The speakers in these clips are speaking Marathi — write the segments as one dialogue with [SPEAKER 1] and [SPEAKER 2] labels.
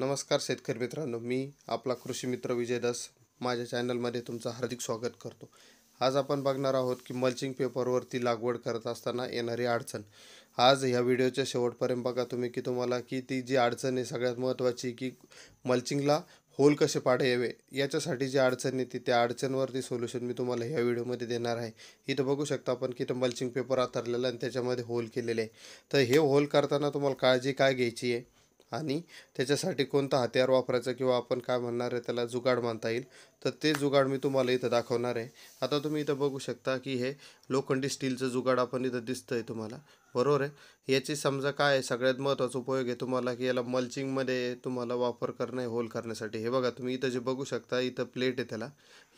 [SPEAKER 1] नमस्कार शेतकरी मित्रांनो मी आपला कृषी मित्र विजयदास माझ्या चॅनलमध्ये तुमचं हार्दिक स्वागत करतो आज आपण बघणार आहोत की मल्चिंग पेपरवरती लागवड करत असताना येणारी अडचण आज ह्या व्हिडिओच्या शेवटपर्यंत बघा तुम्ही की तुम्हाला की ती जी अडचण आहे सगळ्यात महत्त्वाची की मल्चिंगला होल कसे पाडा यावे याच्यासाठी जी अडचण येते त्या अडचणवरती सोल्युशन मी तुम्हाला ह्या व्हिडिओमध्ये देणार आहे इथं बघू शकता आपण की इथं मल्चिंग पेपर आतरलेला आणि त्याच्यामध्ये होल केलेले आहे तर हे होल करताना तुम्हाला काळजी काय घ्यायची आहे आणि त्याच्यासाठी कोणतं हत्यार वापरायचं किंवा आपण काय म्हणणार आहे त्याला जुगाड मानता येईल तर ते जुगाड मी तुम्हाला इथं दाखवणार आहे आता तुम्ही इथं बघू शकता की हे लोखंडी स्टीलचं जुगाड आपण इथं दिसतं तुम्हाला बरोबर आहे याची समजा काय आहे सगळ्यात महत्त्वाचा उपयोग आहे तुम्हाला की याला मल्चिंगमध्ये तुम्हाला वापर करणं होल करण्यासाठी हे बघा तुम्ही इथं जे बघू शकता इथं प्लेट आहे त्याला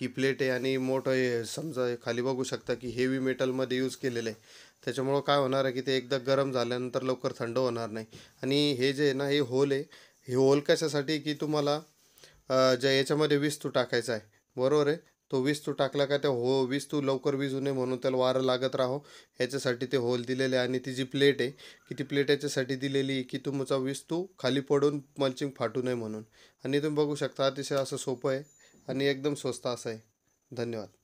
[SPEAKER 1] ही प्लेट आहे आणि मोठं हे समजा खाली बघू शकता की हेवी मेटलमध्ये यूज केलेलं आहे त्याच्यामुळं काय होणार आहे की ते एकदा गरम झाल्यानंतर लवकर थंड होणार नाही आणि हे जे आहे ना हे होल आहे हे होल कशासाठी की तुम्हाला ज्या याच्यामध्ये विस्तू टाकायचा आहे बरोबर आहे तो वीज तू टाकला का त्या हो वीज तू लवकर विजू नये म्हणून त्याला वारं लागत राहो ह्याच्यासाठी ते होल दिलेले आणि ती जी प्लेट आहे की ती प्लेट याच्यासाठी दिलेली की तुमचा वीज तू खाली पडून मल्चिंग फाटू नये म्हणून आणि तुम्ही बघू शकता अतिशय असं सोपं आहे आणि एकदम स्वस्त असं आहे धन्यवाद